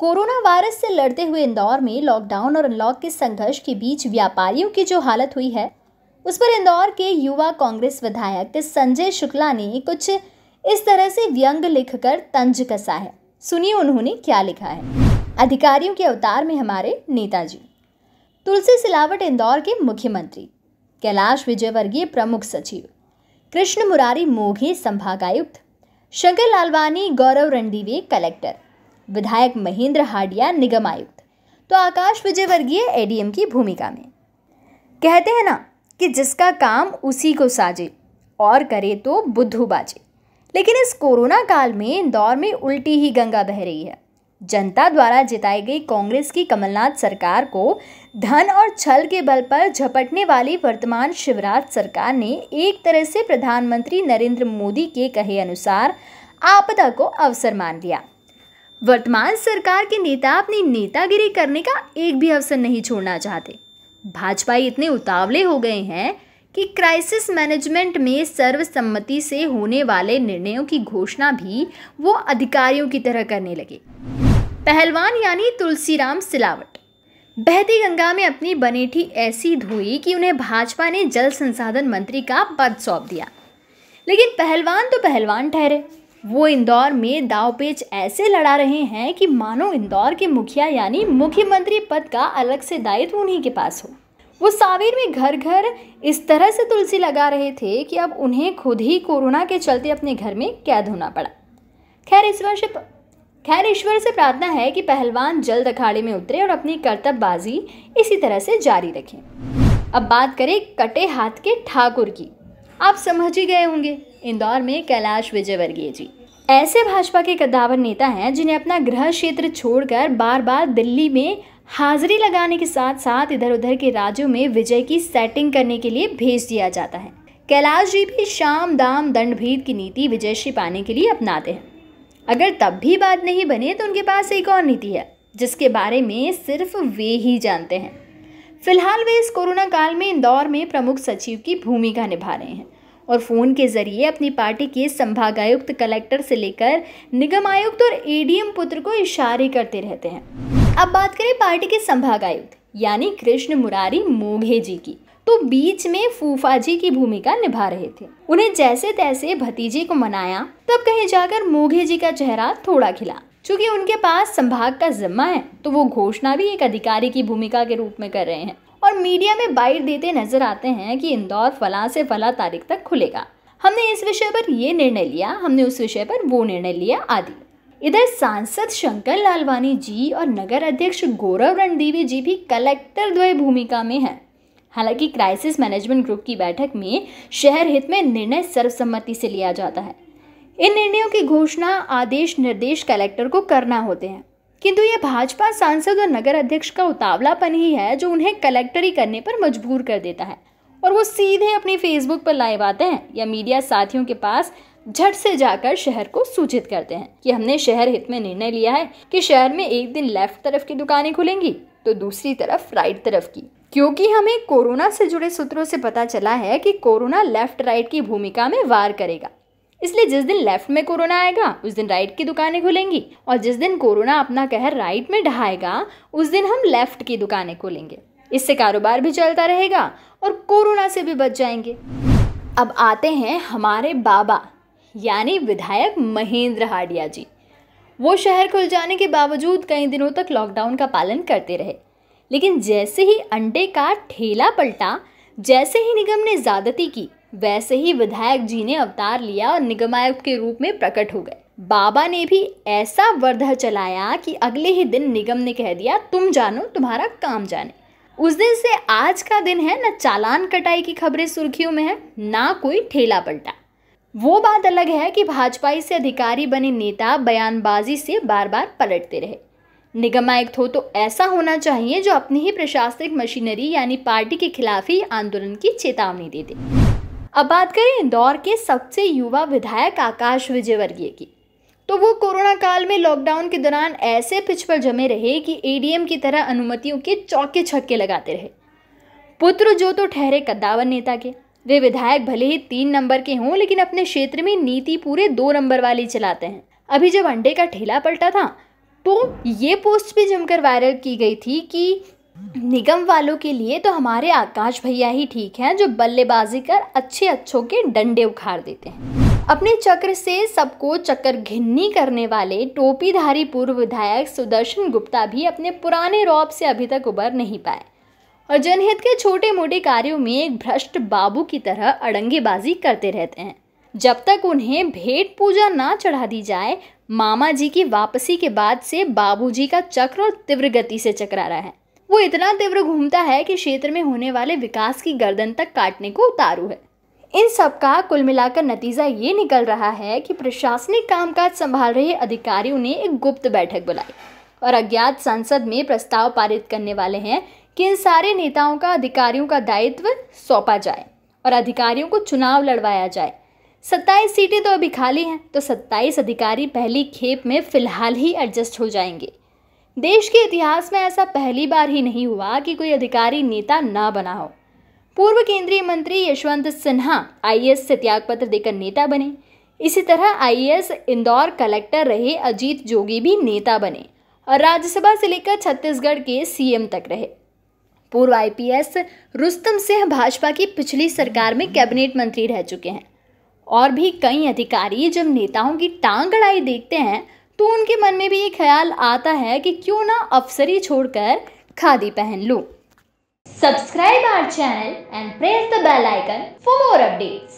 Corona virus से लड़ते हुए इंदौर में लॉकडाउन और अनलॉक के संघर्ष के बीच व्यापारियों की जो हालत हुई है उस पर इंदौर के युवा कांग्रेस विधायक संजय शुक्ला ने कुछ इस तरह से व्यंग लिखकर तंज कसा है सुनिए उन्होंने क्या लिखा है अधिकारियों के अवतार में हमारे नेताजी तुलसी सिलावट इंदौर के मुख्यमंत्री कैलाश विजयवर्गीय प्रमुख सचिव कृष्ण मुरारी मोघे संभागायुक्त शंकर लालवानी गौरव रणदीवे कलेक्टर विधायक महेंद्र हाडिया निगम आयुक्त तो आकाश विजयवर्गीय एडीएम की भूमिका में कहते हैं ना कि जिसका काम उसी को साजे और करे तो बुद्धू बाजे लेकिन इस कोरोना काल में इंदौर में उल्टी ही गंगा बह रही है जनता द्वारा जिताई गई कांग्रेस की कमलनाथ सरकार को धन और छल के बल पर झपटने वाली वर्तमान शिवराज सरकार ने एक तरह से प्रधानमंत्री नरेंद्र मोदी के कहे अनुसार आपदा को अवसर मान लिया वर्तमान सरकार के नेता अपनी नेतागिरी करने का एक भी अवसर नहीं छोड़ना चाहते भाजपा इतने उतावले हो गए हैं कि क्राइसिस मैनेजमेंट में सर्वसम्मति से होने वाले निर्णयों की घोषणा भी वो अधिकारियों की तरह करने लगे पहलवान यानी तुलसीराम सिलावट बहती गंगा में अपनी बनेठी ऐसी धोई कि उन्हें भाजपा ने जल संसाधन मंत्री का पद सौंप दिया लेकिन पहलवान तो पहलवान ठहरे वो इंदौर में दावपेच ऐसे लड़ा रहे हैं कि मानो इंदौर के मुखिया यानी मुख्यमंत्री पद का अलग से दायित्व उन्हीं के पास हो वो सावेर में घर घर इस तरह से तुलसी लगा रहे थे कि अब उन्हें खुद ही कोरोना के चलते अपने घर में कैद होना पड़ा खैर ईश्वर से तो- खैर ईश्वर से प्रार्थना है कि पहलवान जल्द अखाड़े में उतरे और अपनी कर्तव्यबाजी इसी तरह से जारी रखें अब बात करें कटे हाथ के ठाकुर की आप समझ ही गए होंगे इंदौर में कैलाश विजयवर्गीय जी ऐसे भाजपा के कद्दावर नेता हैं जिन्हें अपना गृह क्षेत्र छोड़कर बार बार दिल्ली में हाजिरी लगाने के साथ साथ इधर उधर के राज्यों में विजय की सेटिंग करने के लिए भेज दिया जाता है कैलाश जी भी शाम दाम दंड भेद की नीति श्री पाने के लिए अपनाते हैं अगर तब भी बात नहीं बने तो उनके पास एक और नीति है जिसके बारे में सिर्फ वे ही जानते हैं फिलहाल वे इस कोरोना काल में इंदौर में प्रमुख सचिव की भूमिका निभा रहे हैं और फ़ोन के जरिए अपनी पार्टी के संभागायुक्त कलेक्टर से लेकर निगम आयुक्त और एडीएम पुत्र को इशारे करते रहते हैं अब बात करें पार्टी के संभागायुक्त यानी कृष्ण मुरारी मोघे जी की तो बीच में फूफा जी की भूमिका निभा रहे थे उन्हें जैसे तैसे भतीजे को मनाया तब कहीं जाकर मोघे जी का चेहरा थोड़ा खिला चूंकि उनके पास संभाग का जिम्मा है तो वो घोषणा भी एक अधिकारी की भूमिका के रूप में कर रहे हैं और मीडिया में बाइट देते नजर आते हैं कि इंदौर फला से फला तारीख तक खुलेगा हमने इस विषय पर ये निर्णय लिया हमने उस विषय पर वो निर्णय लिया आदि इधर सांसद शंकर लालवानी जी और नगर अध्यक्ष गौरव रणदीवी जी भी कलेक्टर द्वय भूमिका में हैं हालांकि क्राइसिस मैनेजमेंट ग्रुप की बैठक में शहर हित में निर्णय सर्वसम्मति से लिया जाता है इन निर्णयों की घोषणा आदेश निर्देश कलेक्टर को करना होते हैं किंतु ये भाजपा सांसद और नगर अध्यक्ष का उतावलापन ही है जो उन्हें कलेक्टरी करने पर मजबूर कर देता है और वो सीधे अपने फेसबुक पर लाइव आते हैं या मीडिया साथियों के पास झट से जाकर शहर को सूचित करते हैं कि हमने शहर हित में निर्णय लिया है कि शहर में एक दिन लेफ्ट तरफ की दुकानें खुलेंगी तो दूसरी तरफ राइट तरफ की क्योंकि हमें कोरोना से जुड़े सूत्रों से पता चला है कि कोरोना लेफ्ट राइट की भूमिका में वार करेगा इसलिए जिस दिन लेफ्ट में कोरोना आएगा उस दिन राइट की दुकानें खुलेंगी और जिस दिन कोरोना अपना कहर राइट में ढहाएगा उस दिन हम लेफ्ट की दुकानें खोलेंगे इससे कारोबार भी चलता रहेगा और कोरोना से भी बच जाएंगे अब आते हैं हमारे बाबा यानी विधायक महेंद्र हाडिया जी वो शहर खुल जाने के बावजूद कई दिनों तक लॉकडाउन का पालन करते रहे लेकिन जैसे ही अंडे का ठेला पलटा जैसे ही निगम ने ज़्यादती की वैसे ही विधायक जी ने अवतार लिया और निगमायुक्त के रूप में प्रकट हो गए बाबा ने भी ऐसा वर्धा चलाया कि अगले ही दिन निगम ने कह दिया तुम जानो तुम्हारा काम जाने उस दिन से आज का दिन है ना चालान कटाई की खबरें सुर्खियों में है ना कोई ठेला पलटा वो बात अलग है कि भाजपाई से अधिकारी बने नेता बयानबाजी से बार बार पलटते रहे निगमायुक्त हो तो ऐसा होना चाहिए जो अपनी ही प्रशासनिक मशीनरी यानी पार्टी के खिलाफ ही आंदोलन की चेतावनी दे दे अब बात करें इंदौर के सबसे युवा विधायक आकाश विजयवर्गीय की तो वो कोरोना काल में लॉकडाउन के दौरान ऐसे पिच पर जमे रहे कि एडीएम की तरह अनुमतियों के चौके छक्के लगाते रहे पुत्र जो तो ठहरे कद्दावर नेता के वे विधायक भले ही तीन नंबर के हों लेकिन अपने क्षेत्र में नीति पूरे दो नंबर वाली चलाते हैं अभी जब अंडे का ठेला पलटा था तो ये पोस्ट भी जमकर वायरल की गई थी कि निगम वालों के लिए तो हमारे आकाश भैया ही ठीक हैं जो बल्लेबाजी कर अच्छे अच्छों के डंडे उखाड़ देते हैं अपने चक्र से सबको चक्कर घिन्नी करने वाले टोपीधारी पूर्व विधायक सुदर्शन गुप्ता भी अपने पुराने रौब से अभी तक उबर नहीं पाए और जनहित के छोटे मोटे कार्यों में एक भ्रष्ट बाबू की तरह अड़ंगेबाजी करते रहते हैं जब तक उन्हें भेंट पूजा ना चढ़ा दी जाए मामा जी की वापसी के बाद से बाबूजी का चक्र और तीव्र गति से चकरा रहा है वो इतना तीव्र घूमता है कि क्षेत्र में होने वाले विकास की गर्दन तक काटने को उतारू है इन सब का कुल मिलाकर नतीजा ये निकल रहा है कि प्रशासनिक कामकाज संभाल रहे अधिकारियों ने एक गुप्त बैठक बुलाई और अज्ञात संसद में प्रस्ताव पारित करने वाले हैं कि इन सारे नेताओं का अधिकारियों का दायित्व सौंपा जाए और अधिकारियों को चुनाव लड़वाया जाए सत्ताईस सीटें तो अभी खाली हैं तो सत्ताईस अधिकारी पहली खेप में फिलहाल ही एडजस्ट हो जाएंगे देश के इतिहास में ऐसा पहली बार ही नहीं हुआ कि कोई अधिकारी नेता ना बना हो पूर्व केंद्रीय मंत्री यशवंत सिन्हा आईएएस से त्यागपत्र देकर नेता बने इसी तरह आईएएस इंदौर कलेक्टर रहे अजीत जोगी भी नेता बने और राज्यसभा से लेकर छत्तीसगढ़ के सीएम तक रहे पूर्व आईपीएस रुस्तम सिंह भाजपा की पिछली सरकार में कैबिनेट मंत्री रह चुके हैं और भी कई अधिकारी जब नेताओं की टांग अड़ाई देखते हैं तो उनके मन में भी ये ख्याल आता है कि क्यों ना अफसरी छोड़कर खादी पहन लूं। Subscribe our channel and press the bell icon for more updates